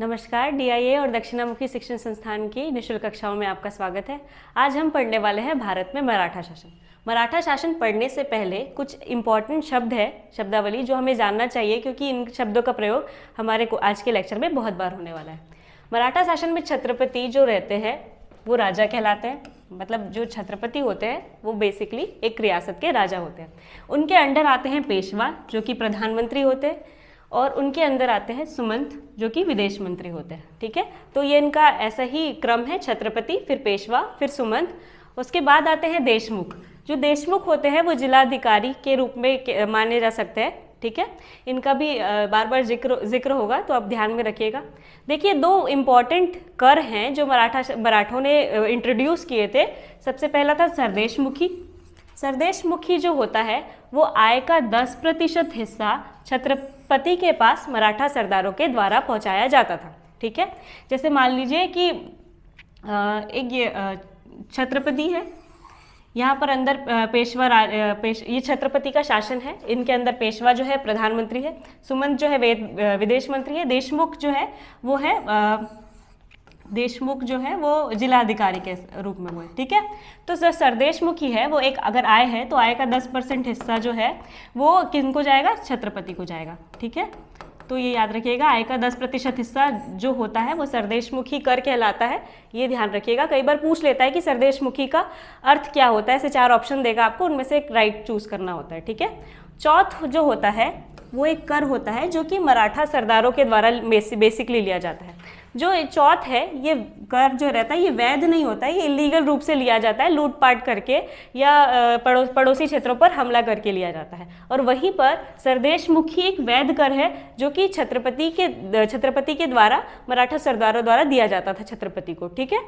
नमस्कार डीआईए और दक्षिणामुखी शिक्षण संस्थान की निशुल्क कक्षाओं में आपका स्वागत है आज हम पढ़ने वाले हैं भारत में मराठा शासन मराठा शासन पढ़ने से पहले कुछ इम्पॉर्टेंट शब्द है शब्दावली जो हमें जानना चाहिए क्योंकि इन शब्दों का प्रयोग हमारे को आज के लेक्चर में बहुत बार होने वाला है मराठा शासन में छत्रपति जो रहते हैं वो राजा कहलाते हैं मतलब जो छत्रपति होते हैं वो बेसिकली एक रियासत के राजा होते हैं उनके अंडर आते हैं पेशवा जो कि प्रधानमंत्री होते हैं और उनके अंदर आते हैं सुमंत जो कि विदेश मंत्री होते हैं ठीक है तो ये इनका ऐसा ही क्रम है छत्रपति फिर पेशवा फिर सुमंत उसके बाद आते हैं देशमुख जो देशमुख होते हैं वो जिलाधिकारी के रूप में माने जा सकते हैं ठीक है इनका भी बार बार जिक्र जिक्र होगा तो आप ध्यान में रखिएगा देखिए दो इम्पॉर्टेंट कर हैं जो मराठा मराठों ने इंट्रोड्यूस किए थे सबसे पहला था सरदेशमुखी सरदेश मुखी जो होता है वो आय का 10 प्रतिशत हिस्सा छत्रपति के पास मराठा सरदारों के द्वारा पहुंचाया जाता था ठीक है जैसे मान लीजिए कि एक ये छत्रपति है यहाँ पर अंदर पेशवा पेश ये छत्रपति का शासन है इनके अंदर पेशवा जो है प्रधानमंत्री है सुमंत जो है वेद विदेश मंत्री है देशमुख जो है वो है देशमुख जो है वो जिलाधिकारी के रूप में हुए ठीक है तो सर सरदेशमुख ही है वो एक अगर आय है तो आय का दस परसेंट हिस्सा जो है वो किन को जाएगा छत्रपति को जाएगा ठीक है तो ये याद रखिएगा आय का दस प्रतिशत हिस्सा जो होता है वो सरदेशमुखी कर कहलाता है ये ध्यान रखिएगा कई बार पूछ लेता है कि सरदेशमुखी का अर्थ क्या होता है ऐसे चार ऑप्शन देगा आपको उनमें से एक राइट चूज करना होता है ठीक है चौथ जो होता है वो एक कर होता है जो कि मराठा सरदारों के द्वारा बेसिकली लिया जाता है जो चौथ है ये कर जो रहता है ये वैध नहीं होता है ये इलीगल रूप से लिया जाता है लूटपाट करके या पड़ोस पड़ोसी क्षेत्रों पर हमला करके लिया जाता है और वहीं पर सरदेश मुखी एक वैध कर है जो कि छत्रपति के छत्रपति के द्वारा मराठा सरदारों द्वारा दिया जाता था छत्रपति को ठीक है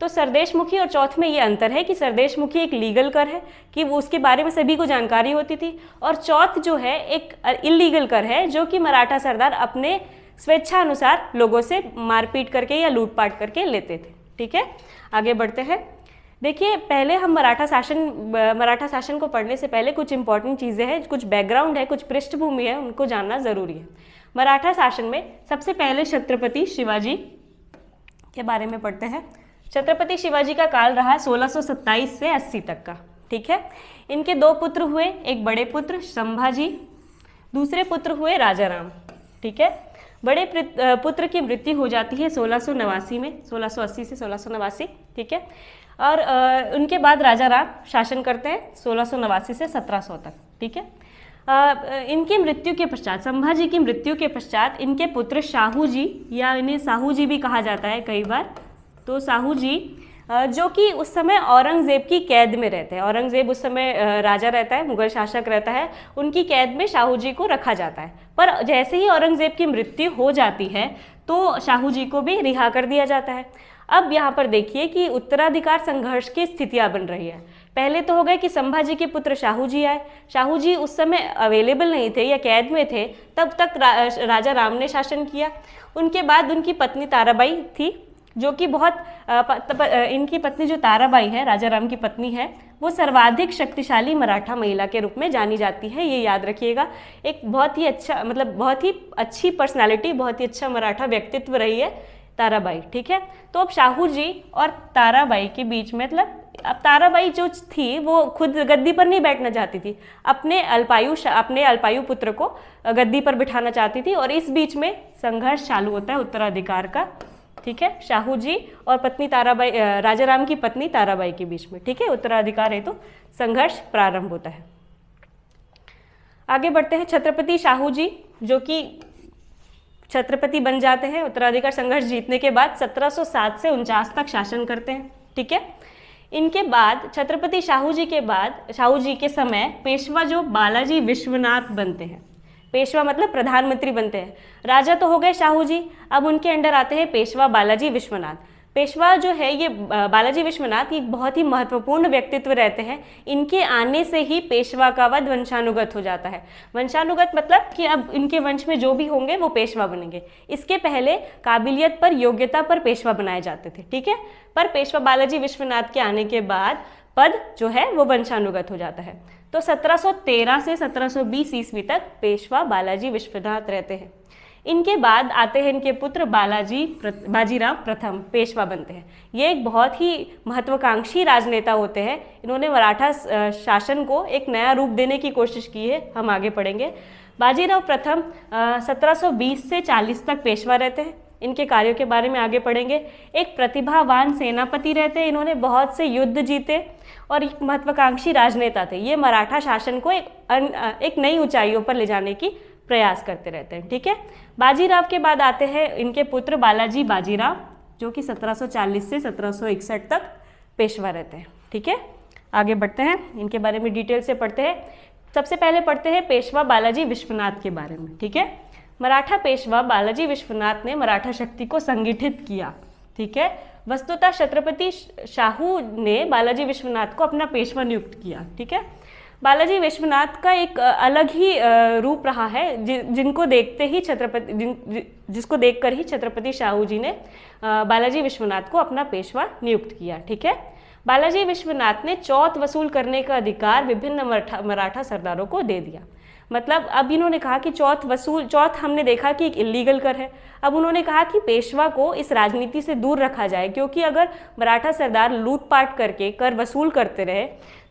तो सरदेश मुखी और चौथ में ये अंतर है कि सरदेश मुखी एक लीगल कर है कि उसके बारे में सभी को जानकारी होती थी और चौथ जो है एक इलीगल कर है जो कि मराठा सरदार अपने स्वेच्छानुसार लोगों से मारपीट करके या लूटपाट करके लेते थे ठीक है आगे बढ़ते हैं देखिए पहले हम मराठा शासन मराठा शासन को पढ़ने से पहले कुछ इंपॉर्टेंट चीज़ें हैं कुछ बैकग्राउंड है कुछ पृष्ठभूमि है उनको जानना ज़रूरी है मराठा शासन में सबसे पहले छत्रपति शिवाजी के बारे में पढ़ते हैं छत्रपति शिवाजी का काल रहा सोलह से अस्सी तक का ठीक है इनके दो पुत्र हुए एक बड़े पुत्र संभाजी दूसरे पुत्र हुए राजा राम ठीक है बड़े पुत्र की मृत्यु हो जाती है सोलह में 1680 से सोलह ठीक है और उनके बाद राजा राम शासन करते हैं सोलह से 1700 तक ठीक है इनकी मृत्यु के पश्चात संभाजी की मृत्यु के पश्चात इनके पुत्र शाहू जी या इन्हें साहू जी भी कहा जाता है कई बार तो साहू जी जो कि उस समय औरंगज़ेब की कैद में रहते हैं औरंगज़ेब उस समय राजा रहता है मुगल शासक रहता है उनकी कैद में शाहू जी को रखा जाता है पर जैसे ही औरंगज़ेब की मृत्यु हो जाती है तो शाहू जी को भी रिहा कर दिया जाता है अब यहाँ पर देखिए कि उत्तराधिकार संघर्ष की स्थितियाँ बन रही है पहले तो हो गए कि संभाजी के पुत्र शाहू जी आए शाहू जी उस समय अवेलेबल नहीं थे या कैद में थे तब तक रा, राजा राम ने शासन किया उनके बाद उनकी पत्नी ताराबाई थी जो कि बहुत इनकी पत्नी जो ताराबाई है राजा राम की पत्नी है वो सर्वाधिक शक्तिशाली मराठा महिला के रूप में जानी जाती है ये याद रखिएगा एक बहुत ही अच्छा मतलब बहुत ही अच्छी पर्सनालिटी बहुत ही अच्छा मराठा व्यक्तित्व रही है ताराबाई ठीक है तो अब शाहू जी और ताराबाई के बीच में मतलब अब ताराबाई जो थी वो खुद गद्दी पर नहीं बैठना चाहती थी अपने अल्पायु अपने अल्पायु पुत्र को गद्दी पर बिठाना चाहती थी और इस बीच में संघर्ष चालू होता है उत्तराधिकार का ठीक है शाहू जी और पत्नी ताराबाई राजा राम की पत्नी ताराबाई के बीच में ठीक है उत्तराधिकार हेतु तो संघर्ष प्रारंभ होता है आगे बढ़ते हैं छत्रपति शाहू जी जो कि छत्रपति बन जाते हैं उत्तराधिकार संघर्ष जीतने के बाद 1707 से उनचास तक शासन करते हैं ठीक है इनके बाद छत्रपति शाहू जी के बाद शाहू जी के समय पेशवा जो बालाजी विश्वनाथ बनते हैं पेशवा मतलब प्रधानमंत्री बनते हैं राजा तो हो गए शाहू जी अब उनके अंडर आते हैं पेशवा बालाजी विश्वनाथ पेशवा जो है ये बालाजी विश्वनाथ एक बहुत ही महत्वपूर्ण व्यक्तित्व रहते हैं इनके आने से ही पेशवा का वध वंशानुगत हो जाता है वंशानुगत मतलब कि अब इनके वंश में जो भी होंगे वो पेशवा बनेंगे इसके पहले काबिलियत पर योग्यता पर पेशवा बनाए जाते थे ठीक है पर पेशवा बालाजी विश्वनाथ के आने के बाद पद जो है वो वंशानुगत हो जाता है तो 1713 से 1720 ईस्वी तक पेशवा बालाजी विश्वनाथ रहते हैं इनके बाद आते हैं इनके पुत्र बालाजी बाजीराव प्रथम पेशवा बनते हैं ये एक बहुत ही महत्वाकांक्षी राजनेता होते हैं इन्होंने मराठा शासन को एक नया रूप देने की कोशिश की है हम आगे पढ़ेंगे बाजीराव प्रथम 1720 से 40 तक पेशवा रहते हैं इनके कार्यों के बारे में आगे पढ़ेंगे एक प्रतिभावान सेनापति रहते इन्होंने बहुत से युद्ध जीते और एक महत्वाकांक्षी राजनेता थे ये मराठा शासन को एक अन, एक नई ऊंचाइयों पर ले जाने की प्रयास करते रहते हैं ठीक है बाजीराव के बाद आते हैं इनके पुत्र बालाजी बाजीराव जो कि 1740 से 1761 तक पेशवा रहते हैं ठीक है आगे बढ़ते हैं इनके बारे में डिटेल से पढ़ते हैं सबसे पहले पढ़ते हैं पेशवा बालाजी विश्वनाथ के बारे में ठीक है मराठा पेशवा बालाजी विश्वनाथ ने मराठा शक्ति को संगठित किया ठीक है वस्तुतः छत्रपति शाहू ने बालाजी विश्वनाथ को अपना पेशवा नियुक्त किया ठीक है बालाजी विश्वनाथ का एक अलग ही रूप रहा है जि, जिनको देखते ही छत्रपति जिन जि, जिसको देखकर ही छत्रपति शाहू जी ने बालाजी विश्वनाथ को अपना पेशवा नियुक्त किया ठीक है बालाजी विश्वनाथ ने चौथ वसूल करने का अधिकार विभिन्न मराठा मराठा सरदारों को दे दिया मतलब अब इन्होंने कहा कि चौथ वसूल चौथ हमने देखा कि एक इलीगल कर है अब उन्होंने कहा कि पेशवा को इस राजनीति से दूर रखा जाए क्योंकि अगर मराठा सरदार लूटपाट करके कर वसूल करते रहे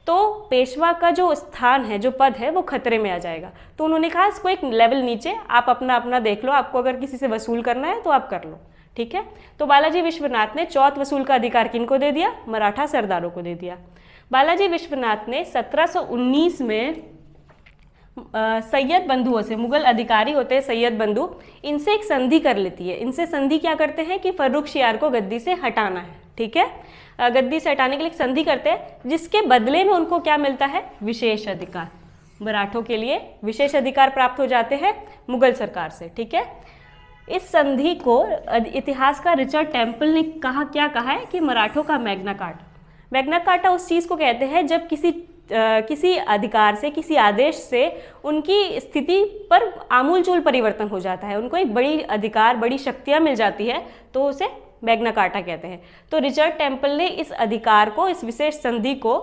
तो पेशवा का जो स्थान है जो पद है वो खतरे में आ जाएगा तो उन्होंने कहा इसको एक लेवल नीचे आप अपना अपना देख लो आपको अगर किसी से वसूल करना है तो आप कर लो ठीक है तो बालाजी विश्वनाथ ने चौथ वसूल का अधिकार को दे दिया मराठा सरदारों को दे दिया बालाजी विश्वनाथ ने 1719 में सैयद बंधुओं से मुगल अधिकारी होते हैं सैयद बंधु इनसे एक संधि कर लेती है इनसे संधि क्या करते हैं कि फर्रुख शियार को गद्दी से हटाना है ठीक है गद्दी से हटाने के लिए संधि करते हैं जिसके बदले में उनको क्या मिलता है विशेष अधिकार मराठों के लिए विशेष अधिकार प्राप्त हो जाते हैं मुगल सरकार से ठीक है इस संधि को इतिहासकार रिचर्ड टेम्पल ने कहा क्या कहा है कि मराठों का मैग्ना कार्टा मैग्ना कार्टा उस चीज़ को कहते हैं जब किसी किसी अधिकार से किसी आदेश से उनकी स्थिति पर आमूलचूल परिवर्तन हो जाता है उनको एक बड़ी अधिकार बड़ी शक्तियाँ मिल जाती है तो उसे मैग्ना कार्टा कहते हैं तो रिचर्ड टेम्पल ने इस अधिकार को इस विशेष संधि को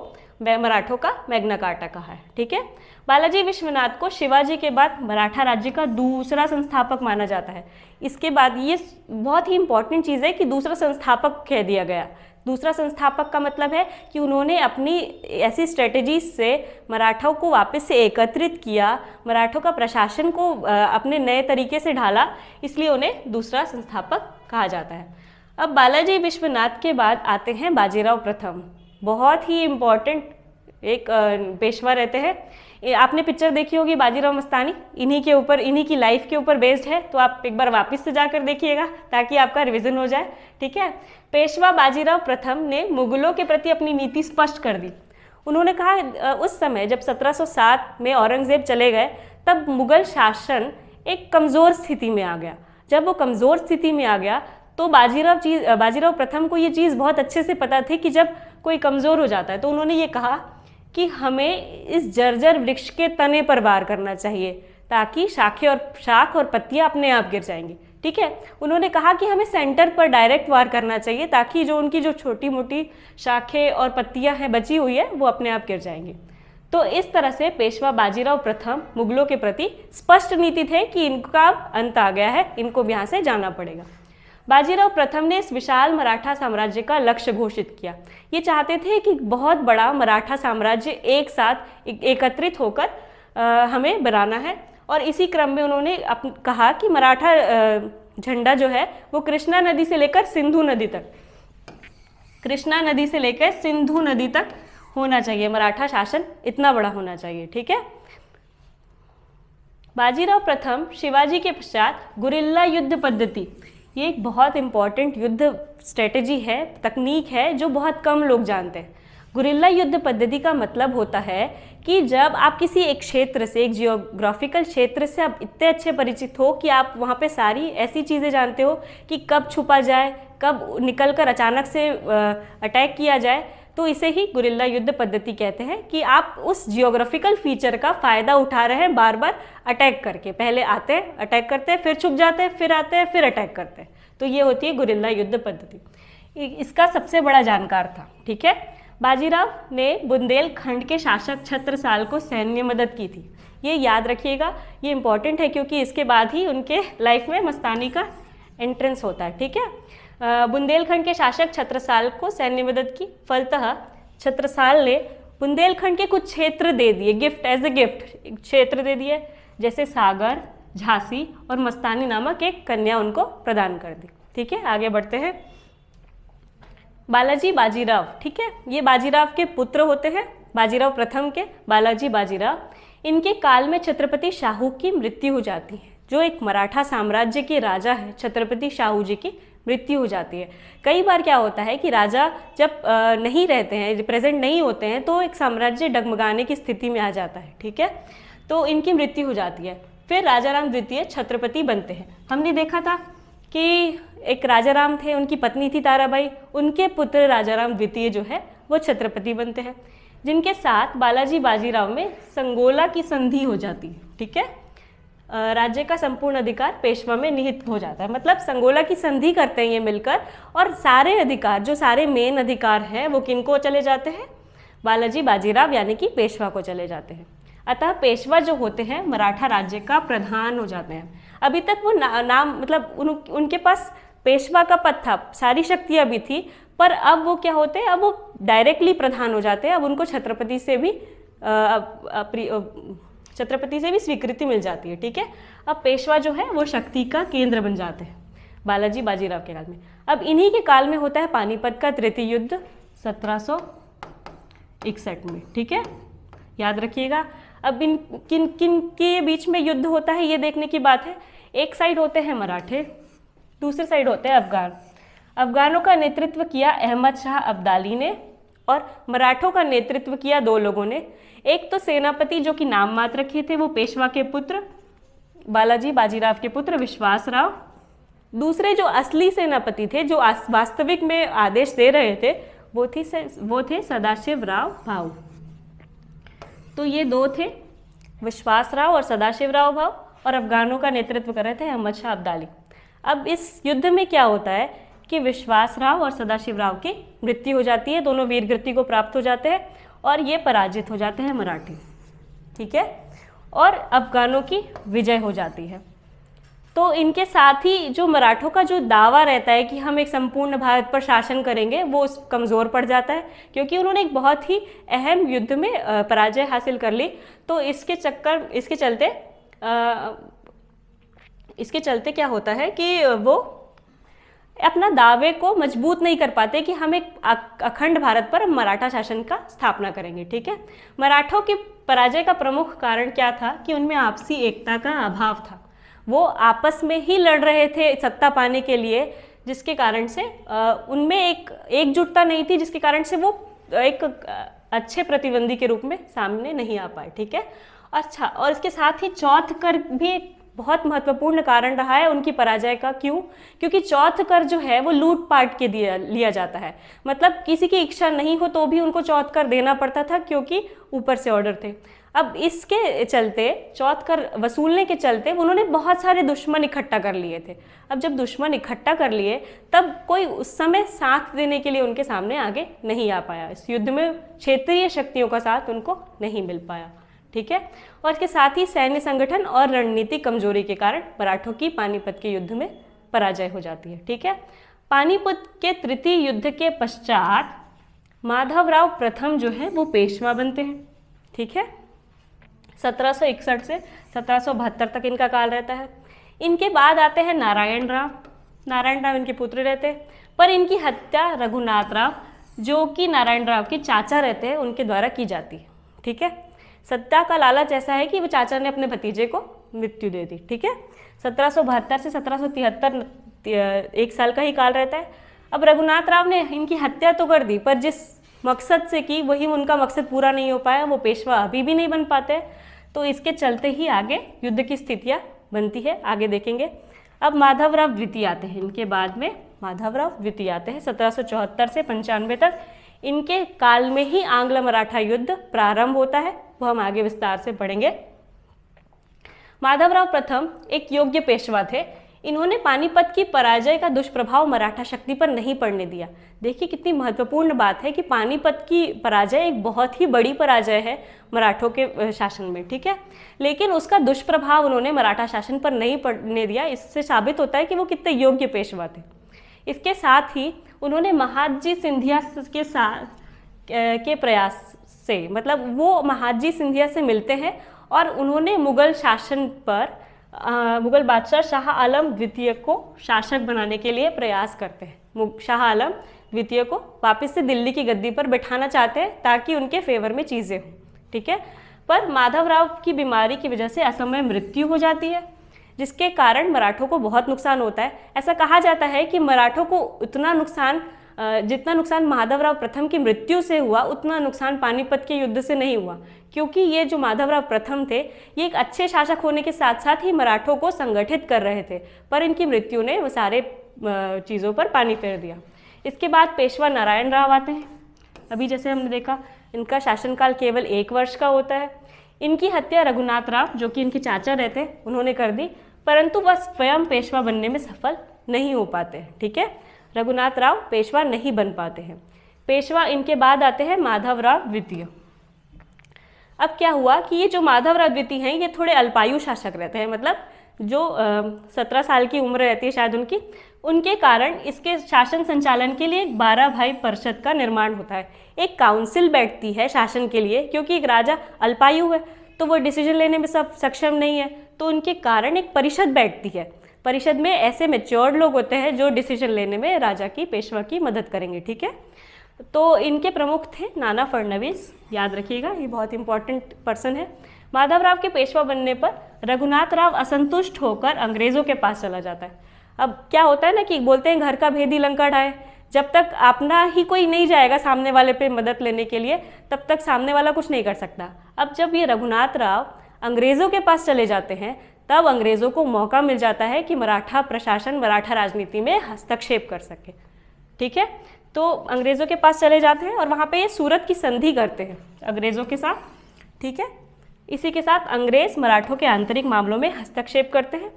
मराठों का मैग्ना कार्टा कहा है ठीक है बालाजी विश्वनाथ को शिवाजी के बाद मराठा राज्य का दूसरा संस्थापक माना जाता है इसके बाद ये बहुत ही इंपॉर्टेंट चीज़ है कि दूसरा संस्थापक कह दिया गया दूसरा संस्थापक का मतलब है कि उन्होंने अपनी ऐसी स्ट्रेटजीज से मराठों को वापस से एकत्रित किया मराठों का प्रशासन को अपने नए तरीके से ढाला इसलिए उन्हें दूसरा संस्थापक कहा जाता है अब बालाजी विश्वनाथ के बाद आते हैं बाजीराव प्रथम बहुत ही इम्पॉर्टेंट एक पेशवा रहते हैं आपने पिक्चर देखी होगी बाजीराव मस्तानी इन्हीं के ऊपर इन्हीं की लाइफ के ऊपर बेस्ड है तो आप एक बार वापस से जाकर देखिएगा ताकि आपका रिविजन हो जाए ठीक है पेशवा बाजीराव प्रथम ने मुगलों के प्रति अपनी नीति स्पष्ट कर दी उन्होंने कहा उस समय जब 1707 में औरंगज़ेब चले गए तब मुग़ल शासन एक कमज़ोर स्थिति में आ गया जब वो कमज़ोर स्थिति में आ गया तो बाजीराव चीज़ बाजीराव प्रथम को ये चीज़ बहुत अच्छे से पता थी कि जब कोई कमज़ोर हो जाता है तो उन्होंने ये कहा कि हमें इस जर्जर वृक्ष के तने पर वार करना चाहिए ताकि शाखें और शाख और पत्तियां अपने आप गिर जाएंगी ठीक है उन्होंने कहा कि हमें सेंटर पर डायरेक्ट वार करना चाहिए ताकि जो उनकी जो छोटी मोटी शाखें और पत्तियां हैं बची हुई है वो अपने आप गिर जाएंगी तो इस तरह से पेशवा बाजीराव प्रथम मुगलों के प्रति स्पष्ट नीति थे कि इनका अंत आ गया है इनको यहाँ से जाना पड़ेगा बाजीराव प्रथम ने इस विशाल मराठा साम्राज्य का लक्ष्य घोषित किया ये चाहते थे कि बहुत बड़ा मराठा साम्राज्य एक साथ एकत्रित होकर हमें बनाना है और इसी क्रम में उन्होंने कहा कि मराठा झंडा जो है वो कृष्णा नदी से लेकर सिंधु नदी तक कृष्णा नदी से लेकर सिंधु नदी तक होना चाहिए मराठा शासन इतना बड़ा होना चाहिए ठीक है बाजीराव प्रथम शिवाजी के पश्चात गुरिल्ला युद्ध पद्धति ये एक बहुत इम्पॉर्टेंट युद्ध स्ट्रेटजी है तकनीक है जो बहुत कम लोग जानते हैं गुरिल्ला युद्ध पद्धति का मतलब होता है कि जब आप किसी एक क्षेत्र से एक जियोग्राफिकल क्षेत्र से आप इतने अच्छे परिचित हो कि आप वहाँ पे सारी ऐसी चीज़ें जानते हो कि कब छुपा जाए कब निकल कर अचानक से अटैक किया जाए तो इसे ही गुरिल्ला युद्ध पद्धति कहते हैं कि आप उस जियोग्राफिकल फीचर का फ़ायदा उठा रहे हैं बार बार अटैक करके पहले आते हैं अटैक करते हैं फिर छुप जाते हैं फिर आते हैं फिर अटैक करते हैं तो ये होती है गुरिल्ला युद्ध पद्धति इसका सबसे बड़ा जानकार था ठीक है बाजीराव ने बुंदेलखंड के शासक छत्रसाल को सैन्य मदद की थी ये याद रखिएगा ये इंपॉर्टेंट है क्योंकि इसके बाद ही उनके लाइफ में मस्तानी का एंट्रेंस होता है ठीक है बुंदेलखंड के शासक छत्रसाल को सैन्य मदद की फलतः छत्रसाल ने बुंदेलखंड के कुछ क्षेत्र दे दिए गिफ्ट एज ए गिफ्ट क्षेत्र दे दिए जैसे सागर झांसी और मस्तानी नामक एक कन्या उनको प्रदान कर दी ठीक है आगे बढ़ते हैं बालाजी बाजीराव ठीक है ये बाजीराव के पुत्र होते हैं बाजीराव प्रथम के बालाजी बाजीराव इनके काल में छत्रपति शाहू की मृत्यु हो जाती है जो एक मराठा साम्राज्य के राजा है छत्रपति शाहू जी की मृत्यु हो जाती है कई बार क्या होता है कि राजा जब नहीं रहते हैं प्रेजेंट नहीं होते हैं तो एक साम्राज्य डगमगाने की स्थिति में आ जाता है ठीक है तो इनकी मृत्यु हो जाती है फिर राजा राम द्वितीय छत्रपति बनते हैं हमने देखा था कि एक राजा राम थे उनकी पत्नी थी ताराबाई उनके पुत्र राजा राम द्वितीय जो है वो छत्रपति बनते हैं जिनके साथ बालाजी बाजीराव में संगोला की संधि हो जाती है ठीक है राज्य का संपूर्ण अधिकार पेशवा में निहित हो जाता है मतलब संगोला की संधि करते हैं ये मिलकर और सारे अधिकार जो सारे मेन अधिकार हैं वो किन को चले जाते हैं बालाजी बाजीराव यानी कि पेशवा को चले जाते हैं अतः पेशवा जो होते हैं मराठा राज्य का प्रधान हो जाते हैं अभी तक वो ना, नाम मतलब उन, उनके पास पेशवा का पद था सारी शक्तियाँ भी थी पर अब वो क्या होते हैं अब वो डायरेक्टली प्रधान हो जाते हैं अब उनको छत्रपति से भी आ, आ, आ, छत्रपति से भी स्वीकृति मिल जाती है ठीक है अब पेशवा जो है वो शक्ति का केंद्र बन जाते हैं बालाजी बाजीराव के काल में अब इन्हीं के काल में होता है पानीपत का तृतीय युद्ध सत्रह में ठीक है याद रखिएगा अब इन किन किन के बीच में युद्ध होता है ये देखने की बात है एक साइड होते हैं मराठे दूसरी साइड होते हैं अफगान अफगानों का नेतृत्व किया अहमद शाह अब्दाली ने और मराठों का नेतृत्व किया दो लोगों ने एक तो सेनापति जो कि नाम मात्र रखे थे वो पेशवा के पुत्र बालाजी बाजीराव के पुत्र विश्वास राव दूसरे जो असली सेनापति थे जो वास्तविक में आदेश दे रहे थे वो थी वो थे सदाशिव राव भाव तो ये दो थे विश्वास राव और सदाशिव राव भाव और अफगानों का नेतृत्व कर रहे थे अहमद शाह अब्दाली अब इस युद्ध में क्या होता है कि विश्वास राव और सदाशिव राव की मृत्यु हो जाती है दोनों वीरगृति को प्राप्त हो जाते हैं और ये पराजित हो जाते हैं मराठी ठीक है और अफगानों की विजय हो जाती है तो इनके साथ ही जो मराठों का जो दावा रहता है कि हम एक संपूर्ण भारत पर शासन करेंगे वो कमज़ोर पड़ जाता है क्योंकि उन्होंने एक बहुत ही अहम युद्ध में पराजय हासिल कर ली तो इसके चक्कर इसके चलते आ, इसके चलते क्या होता है कि वो अपना दावे को मजबूत नहीं कर पाते कि हम एक अखंड भारत पर मराठा शासन का स्थापना करेंगे ठीक है मराठों के पराजय का प्रमुख कारण क्या था कि उनमें आपसी एकता का अभाव था वो आपस में ही लड़ रहे थे सत्ता पाने के लिए जिसके कारण से उनमें एक एकजुटता नहीं थी जिसके कारण से वो एक अच्छे प्रतिबंधी के रूप में सामने नहीं आ पाए ठीक है अच्छा और इसके साथ ही चौथ कर भी बहुत महत्वपूर्ण कारण रहा है उनकी पराजय का क्यों क्योंकि चौथ कर जो है वो लूट पाट के दिया लिया जाता है मतलब किसी की इच्छा नहीं हो तो भी उनको चौथ कर देना पड़ता था क्योंकि ऊपर से ऑर्डर थे अब इसके चलते चौथ कर वसूलने के चलते उन्होंने बहुत सारे दुश्मन इकट्ठा कर लिए थे अब जब दुश्मन इकट्ठा कर लिए तब कोई उस समय साथ देने के लिए उनके सामने आगे नहीं आ पाया इस युद्ध में क्षेत्रीय शक्तियों का साथ उनको नहीं मिल पाया ठीक है और इसके साथ ही सैन्य संगठन और रणनीतिक कमजोरी के कारण मराठों की पानीपत के युद्ध में पराजय हो जाती है ठीक है पानीपत के तृतीय युद्ध के पश्चात माधवराव प्रथम जो है वो पेशवा बनते हैं ठीक है 1761 से 1772 तक इनका काल रहता है इनके बाद आते हैं नारायण राव नारायण राव इनके पुत्र रहते हैं पर इनकी हत्या रघुनाथ राव जो कि नारायण राव के चाचा रहते हैं उनके द्वारा की जाती है ठीक है सत्ता का लालच ऐसा है कि वो चाचा ने अपने भतीजे को मृत्यु दे दी ठीक है सत्रह से सत्रह एक साल का ही काल रहता है अब रघुनाथ राव ने इनकी हत्या तो कर दी पर जिस मकसद से की वही उनका मकसद पूरा नहीं हो पाया वो पेशवा अभी भी नहीं बन पाते तो इसके चलते ही आगे युद्ध की स्थितियाँ बनती है आगे देखेंगे अब माधवराव द्वितीय आते हैं इनके बाद में माधवराव द्वितीय आते हैं सत्रह से पंचानवे तक इनके काल में ही आंग्ल मराठा युद्ध प्रारंभ होता है वह हम आगे विस्तार से पढ़ेंगे माधवराव प्रथम एक योग्य पेशवा थे इन्होंने पानीपत की पराजय का दुष्प्रभाव मराठा शक्ति पर नहीं पड़ने दिया देखिए कितनी महत्वपूर्ण बात है कि पानीपत की पराजय एक बहुत ही बड़ी पराजय है मराठों के शासन में ठीक है लेकिन उसका दुष्प्रभाव उन्होंने मराठा शासन पर नहीं पड़ने दिया इससे साबित होता है कि वो कितने योग्य पेशवा थे इसके साथ ही उन्होंने महाजी सिंधिया के साथ के प्रयास से मतलब वो महाजी सिंधिया से मिलते हैं और उन्होंने मुग़ल शासन पर मुग़ल बादशाह शाह आलम द्वितीय को शासक बनाने के लिए प्रयास करते हैं शाह आलम द्वितीय को वापस से दिल्ली की गद्दी पर बैठाना चाहते हैं ताकि उनके फेवर में चीज़ें हों ठीक है पर माधवराव की बीमारी की वजह से असमय मृत्यु हो जाती है जिसके कारण मराठों को बहुत नुकसान होता है ऐसा कहा जाता है कि मराठों को उतना नुकसान जितना नुकसान माधवराव प्रथम की मृत्यु से हुआ उतना नुकसान पानीपत के युद्ध से नहीं हुआ क्योंकि ये जो माधवराव प्रथम थे ये एक अच्छे शासक होने के साथ साथ ही मराठों को संगठित कर रहे थे पर इनकी मृत्यु ने वो सारे चीज़ों पर पानी फेर दिया इसके बाद पेशवा नारायण राव आते हैं अभी जैसे हमने देखा इनका शासनकाल केवल एक वर्ष का होता है इनकी हत्या रघुनाथ राव जो कि इनके चाचा रहते उन्होंने कर दी परंतु वह स्वयं पेशवा बनने में सफल नहीं हो पाते ठीक है रघुनाथ राव पेशवा नहीं बन पाते हैं पेशवा इनके बाद आते हैं माधवराव द्वितीय अब क्या हुआ कि ये जो माधवराव द्वितीय हैं ये थोड़े अल्पायु शासक रहते हैं मतलब जो सत्रह साल की उम्र रहती है शायद उनकी उनके कारण इसके शासन संचालन के लिए एक बारह भाई परिषद का निर्माण होता है एक काउंसिल बैठती है शासन के लिए क्योंकि एक राजा अल्पायु है तो वो डिसीजन लेने में सब सक्षम नहीं है तो उनके कारण एक परिषद बैठती है परिषद में ऐसे मेच्योर्ड लोग होते हैं जो डिसीजन लेने में राजा की पेशवा की मदद करेंगे ठीक है तो इनके प्रमुख थे नाना फडणवीस याद रखिएगा ये बहुत इंपॉर्टेंट पर्सन है माधव राव के पेशवा बनने पर रघुनाथ राव असंतुष्ट होकर अंग्रेज़ों के पास चला जाता है अब क्या होता है ना कि बोलते हैं घर का भेदी लंकड़ है जब तक अपना ही कोई नहीं जाएगा सामने वाले पे मदद लेने के लिए तब तक सामने वाला कुछ नहीं कर सकता अब जब ये रघुनाथ राव अंग्रेज़ों के पास चले जाते हैं तब अंग्रेज़ों को मौका मिल जाता है कि मराठा प्रशासन मराठा राजनीति में हस्तक्षेप कर सके ठीक है तो अंग्रेज़ों के पास चले जाते हैं और वहाँ पर ये सूरत की संधि करते हैं अंग्रेज़ों के साथ ठीक है इसी के साथ अंग्रेज़ मराठों के आंतरिक मामलों में हस्तक्षेप करते हैं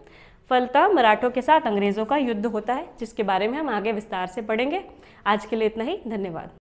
फलता मराठों के साथ अंग्रेज़ों का युद्ध होता है जिसके बारे में हम आगे विस्तार से पढ़ेंगे आज के लिए इतना ही धन्यवाद